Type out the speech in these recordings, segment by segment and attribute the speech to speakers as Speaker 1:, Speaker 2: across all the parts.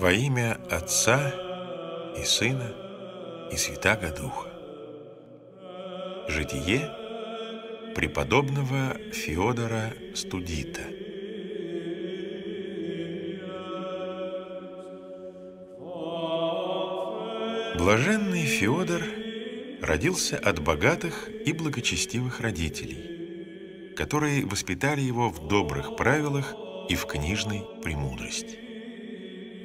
Speaker 1: Во имя Отца и Сына и Святаго Духа. Житие преподобного Феодора Студита. Блаженный Феодор родился от богатых и благочестивых родителей, которые воспитали его в добрых правилах и в книжной премудрости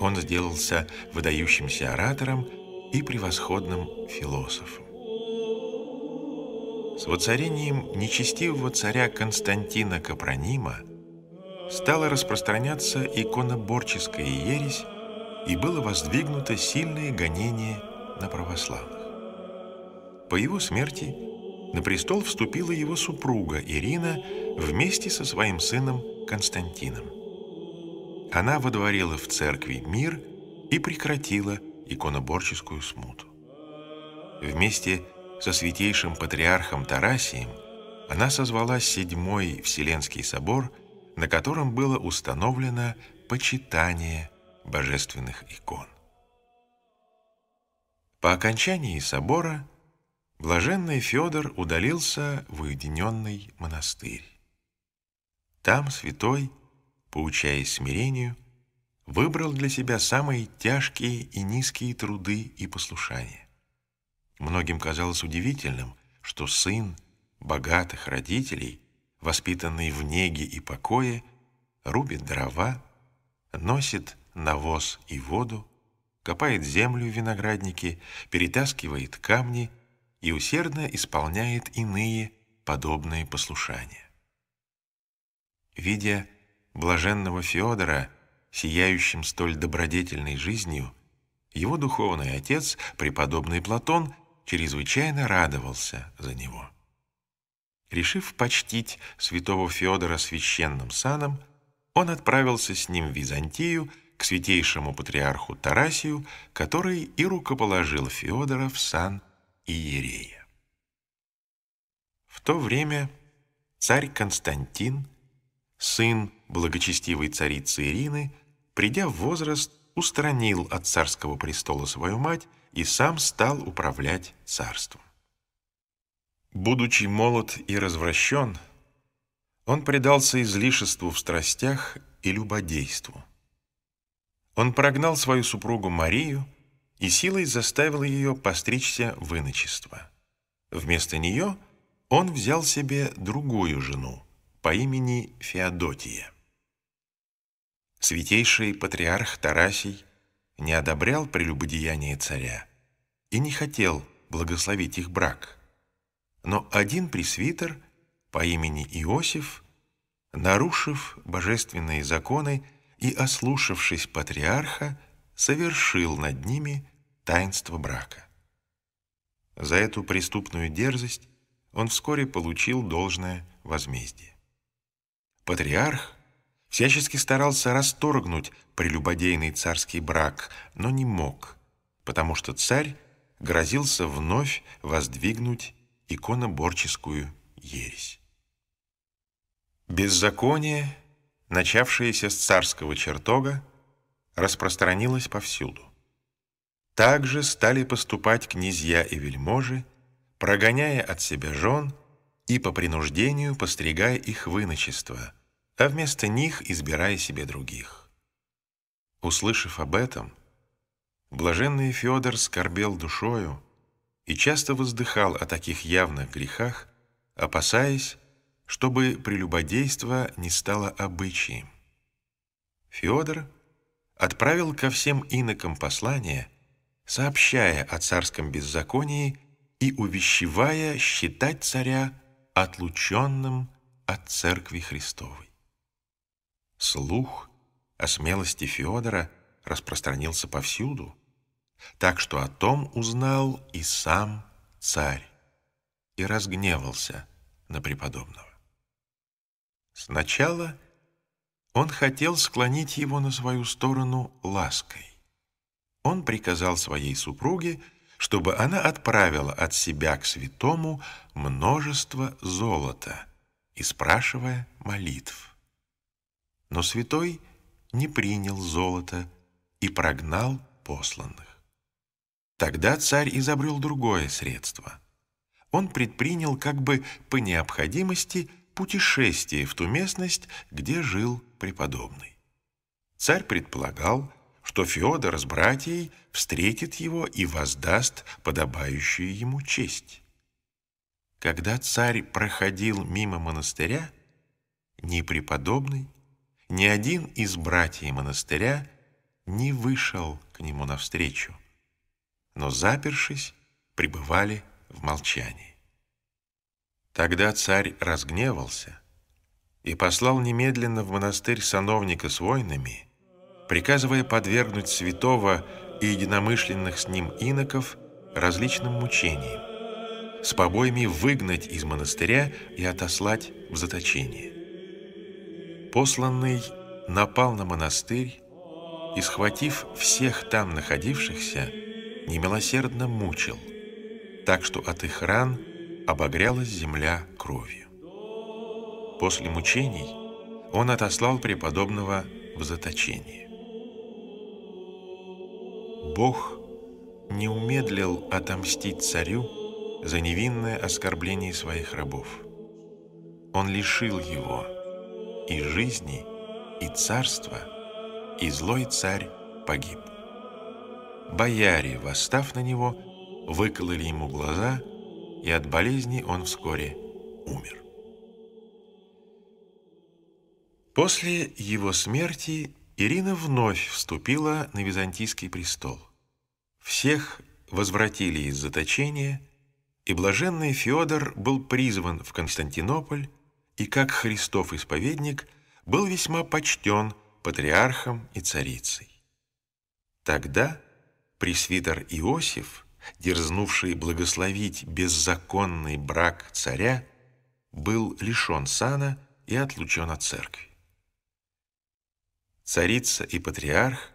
Speaker 1: он сделался выдающимся оратором и превосходным философом. С воцарением нечестивого царя Константина Капронима стала распространяться иконоборческая ересь и было воздвигнуто сильное гонение на православных. По его смерти на престол вступила его супруга Ирина вместе со своим сыном Константином. Она водворила в церкви мир и прекратила иконоборческую смуту. Вместе со святейшим патриархом Тарасием она созвала Седьмой Вселенский собор, на котором было установлено почитание божественных икон. По окончании собора блаженный Федор удалился в уединенный монастырь. Там святой – поучаясь смирению, выбрал для себя самые тяжкие и низкие труды и послушания. Многим казалось удивительным, что сын богатых родителей, воспитанный в неге и покое, рубит дрова, носит навоз и воду, копает землю в винограднике, перетаскивает камни и усердно исполняет иные подобные послушания. Видя, блаженного Феодора, сияющим столь добродетельной жизнью, его духовный отец, преподобный Платон, чрезвычайно радовался за него. Решив почтить святого Феодора священным саном, он отправился с ним в Византию к святейшему патриарху Тарасию, который и рукоположил Феодора в сан Иерея. В то время царь Константин, сын благочестивой царицы Ирины, придя в возраст, устранил от царского престола свою мать и сам стал управлять царством. Будучи молод и развращен, он предался излишеству в страстях и любодейству. Он прогнал свою супругу Марию и силой заставил ее постричься в иночество. Вместо нее он взял себе другую жену по имени Феодотия. Святейший патриарх Тарасий не одобрял прелюбодеяние царя и не хотел благословить их брак. Но один пресвитер по имени Иосиф, нарушив божественные законы и ослушавшись патриарха, совершил над ними таинство брака. За эту преступную дерзость он вскоре получил должное возмездие. Патриарх всячески старался расторгнуть прелюбодейный царский брак, но не мог, потому что царь грозился вновь воздвигнуть иконоборческую ересь. Беззаконие, начавшееся с царского чертога, распространилось повсюду. Также стали поступать князья и вельможи, прогоняя от себя жен и по принуждению постригая их выночество – а вместо них избирая себе других. Услышав об этом, блаженный Федор скорбел душою и часто воздыхал о таких явных грехах, опасаясь, чтобы прелюбодейство не стало обычаем. Федор отправил ко всем инокам послание, сообщая о царском беззаконии и увещевая считать царя отлученным от Церкви Христовой. Слух о смелости Федора распространился повсюду, так что о том узнал и сам царь и разгневался на преподобного. Сначала он хотел склонить его на свою сторону лаской. Он приказал своей супруге, чтобы она отправила от себя к святому множество золота и спрашивая молитв. Но святой не принял золото и прогнал посланных. Тогда царь изобрел другое средство. Он предпринял как бы по необходимости путешествие в ту местность, где жил преподобный. Царь предполагал, что Феодор с братьей встретит его и воздаст подобающую ему честь. Когда царь проходил мимо монастыря, ни преподобный, ни один из братьев монастыря не вышел к нему навстречу, но, запершись, пребывали в молчании. Тогда царь разгневался и послал немедленно в монастырь сановника с войнами, приказывая подвергнуть святого и единомышленных с ним иноков различным мучениям, с побоями выгнать из монастыря и отослать в заточение посланный напал на монастырь и, схватив всех там находившихся, немилосердно мучил, так что от их ран обогрялась земля кровью. После мучений он отослал преподобного в заточение. Бог не умедлил отомстить царю за невинное оскорбление своих рабов. Он лишил его – и жизни, и царства, и злой царь погиб. Бояре, восстав на него, выкололи ему глаза, и от болезни он вскоре умер. После его смерти Ирина вновь вступила на византийский престол. Всех возвратили из заточения, и блаженный Феодор был призван в Константинополь и как Христов исповедник был весьма почтен патриархом и царицей. Тогда пресвитер Иосиф, дерзнувший благословить беззаконный брак царя, был лишен сана и отлучен от церкви. Царица и патриарх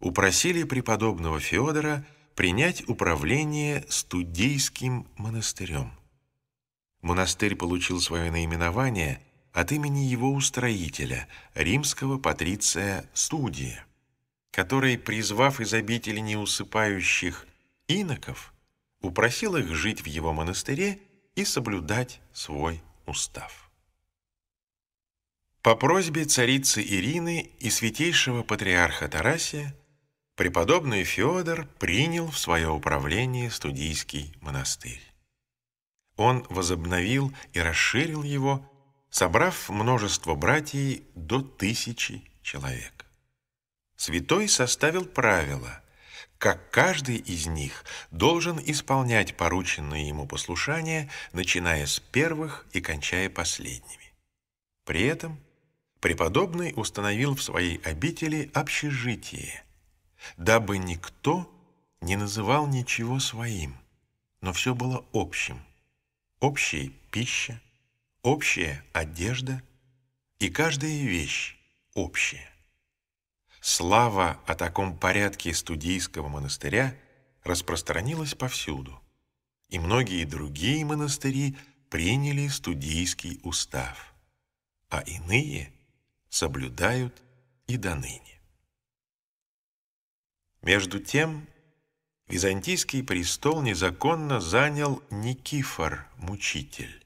Speaker 1: упросили преподобного Феодора принять управление студийским монастырем. Монастырь получил свое наименование от имени его устроителя, римского патриция Студия, который, призвав из обители неусыпающих иноков, упросил их жить в его монастыре и соблюдать свой устав. По просьбе царицы Ирины и святейшего патриарха Тарасия преподобный Феодор принял в свое управление студийский монастырь. Он возобновил и расширил его, собрав множество братьев до тысячи человек. Святой составил правила, как каждый из них должен исполнять порученные ему послушания, начиная с первых и кончая последними. При этом преподобный установил в своей обители общежитие, дабы никто не называл ничего своим, но все было общим общая пища, общая одежда и каждая вещь общая. Слава о таком порядке студийского монастыря распространилась повсюду, и многие другие монастыри приняли студийский устав, а иные соблюдают и доныне. Между тем, Византийский престол незаконно занял Никифор, мучитель,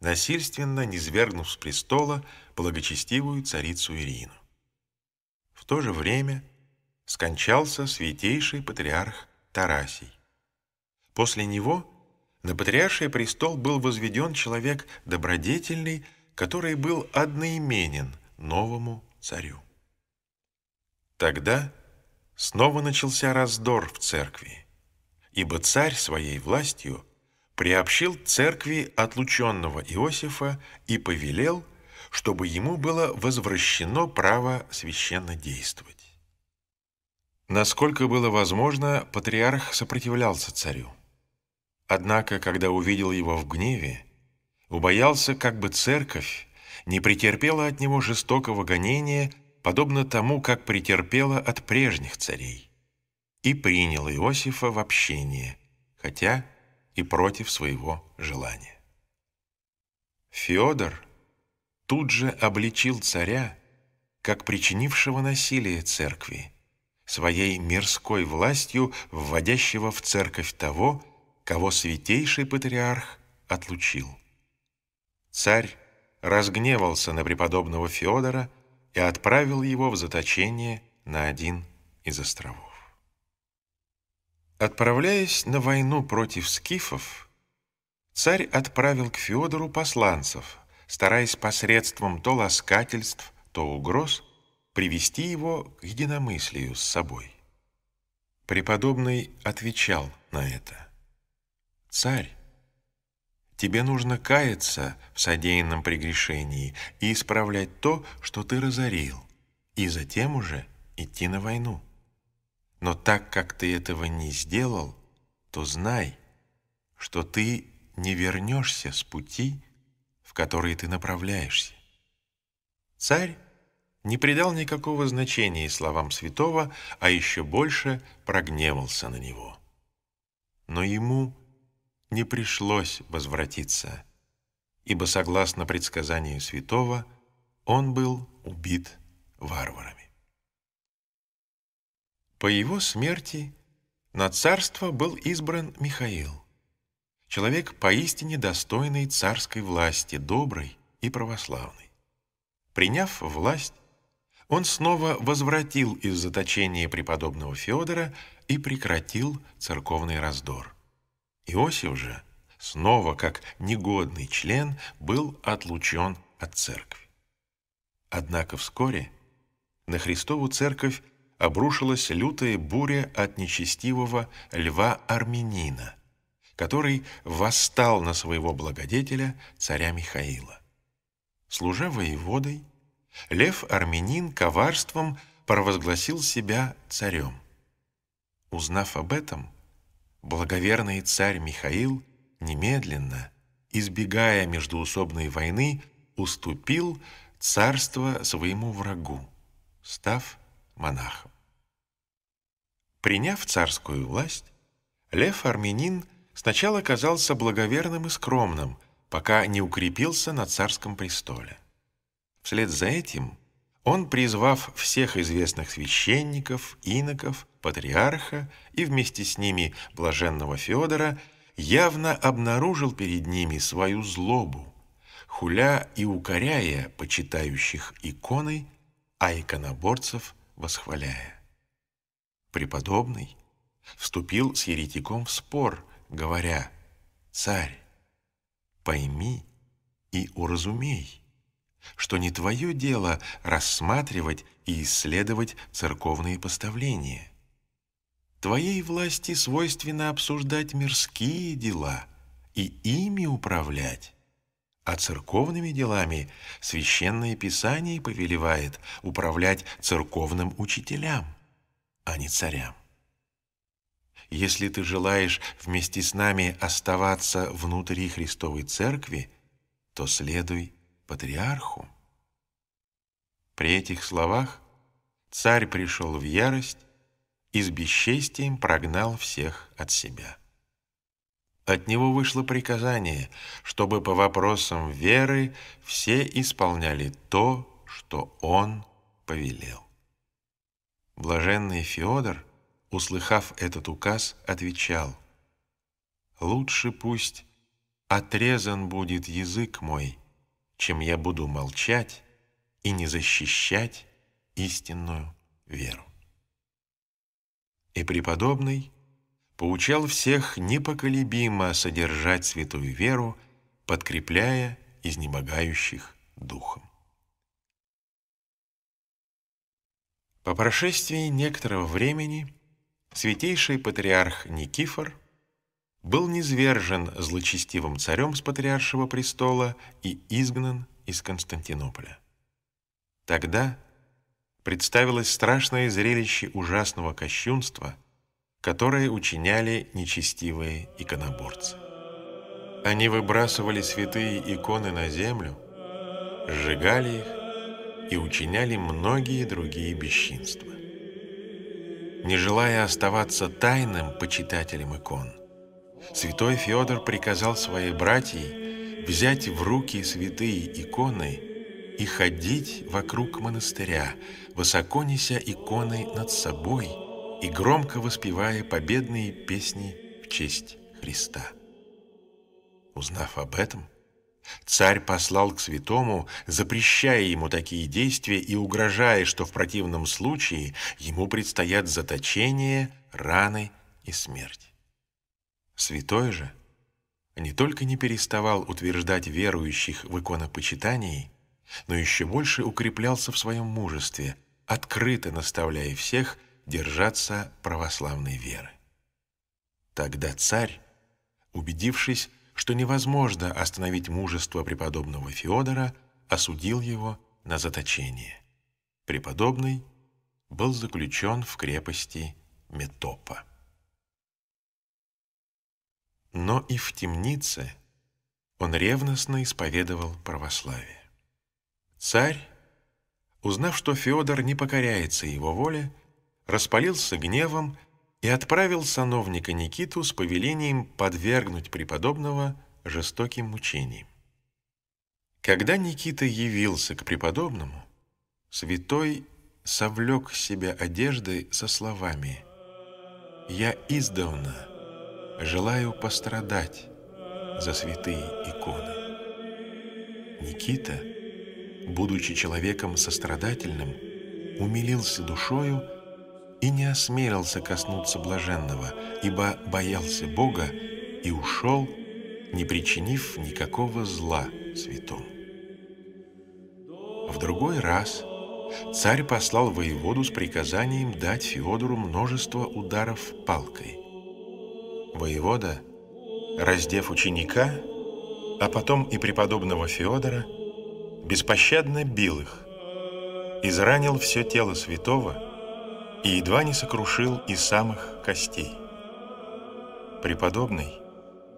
Speaker 1: насильственно низвергнув с престола благочестивую царицу Ирину. В то же время скончался святейший патриарх Тарасий. После него на патриарший престол был возведен человек добродетельный, который был одноименен новому царю. Тогда Снова начался раздор в церкви, ибо царь своей властью приобщил церкви отлученного Иосифа и повелел, чтобы ему было возвращено право священно действовать. Насколько было возможно, патриарх сопротивлялся царю. Однако, когда увидел его в гневе, убоялся, как бы церковь не претерпела от него жестокого гонения – подобно тому, как претерпела от прежних царей, и принял Иосифа в общение, хотя и против своего желания. Федор тут же обличил царя, как причинившего насилие церкви, своей мирской властью вводящего в церковь того, кого святейший патриарх отлучил. Царь разгневался на преподобного Феодора и отправил его в заточение на один из островов. Отправляясь на войну против скифов, царь отправил к Федору посланцев, стараясь посредством то ласкательств, то угроз привести его к единомыслию с собой. Преподобный отвечал на это. «Царь, Тебе нужно каяться в содеянном прегрешении и исправлять то, что ты разорил, и затем уже идти на войну. Но так как ты этого не сделал, то знай, что ты не вернешься с пути, в который ты направляешься. Царь не придал никакого значения словам святого, а еще больше прогневался на него. Но ему не пришлось возвратиться, ибо, согласно предсказанию святого, он был убит варварами. По его смерти на царство был избран Михаил, человек поистине достойный царской власти, добрый и православный. Приняв власть, он снова возвратил из заточения преподобного Федора и прекратил церковный раздор. Иосиф же, снова как негодный член, был отлучен от церкви. Однако вскоре на Христову церковь обрушилась лютая буря от нечестивого льва Армянина, который восстал на своего благодетеля, царя Михаила. Служа воеводой, лев Армянин коварством провозгласил себя царем. Узнав об этом, Благоверный царь Михаил немедленно, избегая междуусобной войны, уступил царство своему врагу, став монахом. Приняв царскую власть, Лев Армянин сначала казался благоверным и скромным, пока не укрепился на царском престоле. Вслед за этим он, призвав всех известных священников, иноков, патриарха и вместе с ними блаженного Феодора, явно обнаружил перед ними свою злобу, хуля и укоряя почитающих иконой, а иконоборцев восхваляя. Преподобный вступил с еретиком в спор, говоря, «Царь, пойми и уразумей» что не твое дело рассматривать и исследовать церковные постановления". Твоей власти свойственно обсуждать мирские дела и ими управлять. А церковными делами Священное Писание повелевает управлять церковным учителям, а не царям. Если ты желаешь вместе с нами оставаться внутри Христовой Церкви, то следуй патриарху. При этих словах царь пришел в ярость и с бесчестием прогнал всех от себя. От него вышло приказание, чтобы по вопросам веры все исполняли то, что он повелел. Блаженный Феодор, услыхав этот указ, отвечал, «Лучше пусть отрезан будет язык мой, чем я буду молчать и не защищать истинную веру». И преподобный поучал всех непоколебимо содержать святую веру, подкрепляя изнемогающих духом. По прошествии некоторого времени святейший патриарх Никифор был низвержен злочестивым царем с патриаршего престола и изгнан из Константинополя. Тогда представилось страшное зрелище ужасного кощунства, которое учиняли нечестивые иконоборцы. Они выбрасывали святые иконы на землю, сжигали их и учиняли многие другие бесчинства. Не желая оставаться тайным почитателем икон, святой Федор приказал своей братьей взять в руки святые иконы и ходить вокруг монастыря, высоко неся иконы над собой и громко воспевая победные песни в честь Христа. Узнав об этом, Царь послал к святому, запрещая ему такие действия и угрожая, что в противном случае ему предстоят заточение, раны и смерть. Святой же не только не переставал утверждать верующих в иконопочитании, но еще больше укреплялся в своем мужестве, открыто наставляя всех держаться православной веры. Тогда царь, убедившись, что невозможно остановить мужество преподобного Феодора, осудил его на заточение. Преподобный был заключен в крепости Метопа. Но и в темнице он ревностно исповедовал православие. Царь, узнав, что Феодор не покоряется его воле, распалился гневом и отправил сановника Никиту с повелением подвергнуть преподобного жестоким мучениям. Когда Никита явился к преподобному, святой совлек себя одеждой со словами «Я издавна желаю пострадать за святые иконы». Никита – будучи человеком сострадательным, умилился душою и не осмелился коснуться блаженного, ибо боялся Бога и ушел, не причинив никакого зла святому. В другой раз царь послал воеводу с приказанием дать Феодору множество ударов палкой. Воевода, раздев ученика, а потом и преподобного Феодора, беспощадно бил их, изранил все тело святого и едва не сокрушил и самых костей. Преподобный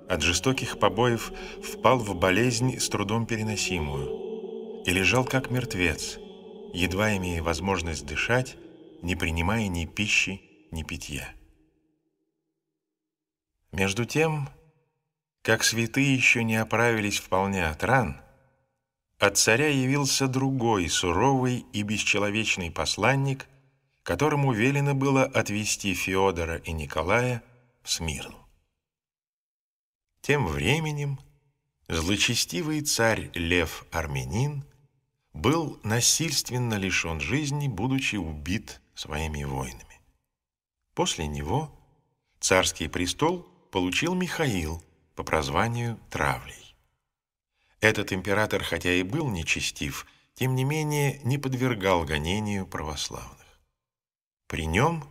Speaker 1: от жестоких побоев впал в болезнь с трудом переносимую и лежал как мертвец, едва имея возможность дышать, не принимая ни пищи, ни питья. Между тем, как святые еще не оправились вполне от ран, от царя явился другой, суровый и бесчеловечный посланник, которому велено было отвести Феодора и Николая в Смирну. Тем временем злочестивый царь Лев Армянин был насильственно лишен жизни, будучи убит своими воинами. После него царский престол получил Михаил по прозванию Травлей. Этот император, хотя и был нечестив, тем не менее не подвергал гонению православных. При нем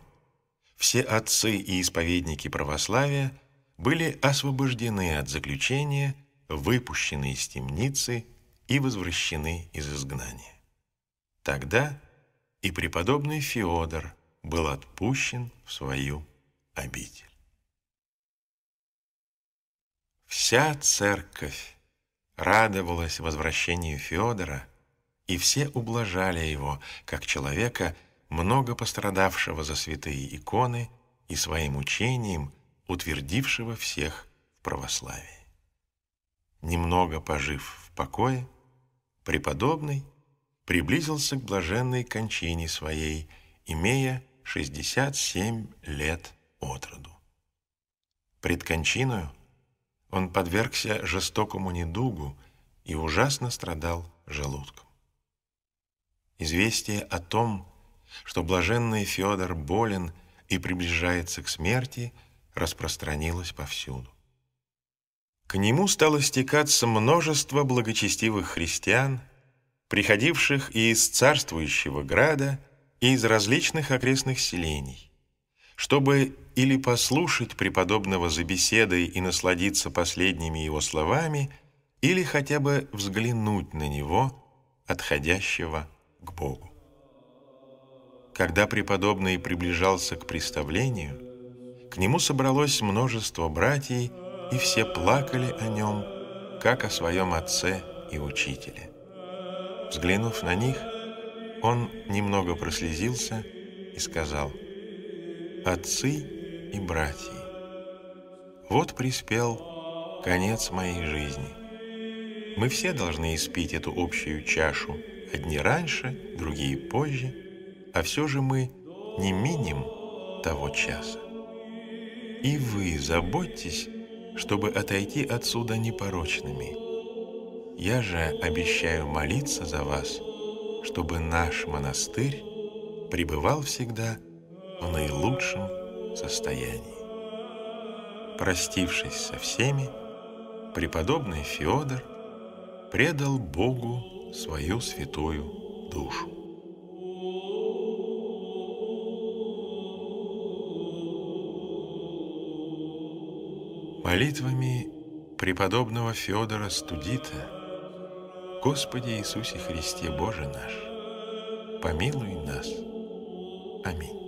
Speaker 1: все отцы и исповедники православия были освобождены от заключения, выпущены из темницы и возвращены из изгнания. Тогда и преподобный Феодор был отпущен в свою обитель. Вся церковь радовалась возвращению Федора, и все ублажали его, как человека, много пострадавшего за святые иконы и своим учением утвердившего всех в православии. Немного пожив в покое, преподобный приблизился к блаженной кончине своей, имея 67 лет от роду. Пред кончиною он подвергся жестокому недугу и ужасно страдал желудком. Известие о том, что блаженный Федор болен и приближается к смерти, распространилось повсюду. К нему стало стекаться множество благочестивых христиан, приходивших и из царствующего града, и из различных окрестных селений, чтобы или послушать преподобного за беседой и насладиться последними его словами, или хотя бы взглянуть на него, отходящего к Богу. Когда преподобный приближался к представлению, к нему собралось множество братьев, и все плакали о нем, как о своем отце и учителе. Взглянув на них, он немного прослезился и сказал, «Отцы и братьей. Вот приспел конец моей жизни. Мы все должны испить эту общую чашу, одни раньше, другие позже, а все же мы не миним того часа. И вы заботьтесь, чтобы отойти отсюда непорочными. Я же обещаю молиться за вас, чтобы наш монастырь пребывал всегда в наилучшем состоянии. Простившись со всеми, преподобный Феодор предал Богу свою святую душу. Молитвами преподобного Феодора Студита Господи Иисусе Христе Боже наш, помилуй нас. Аминь.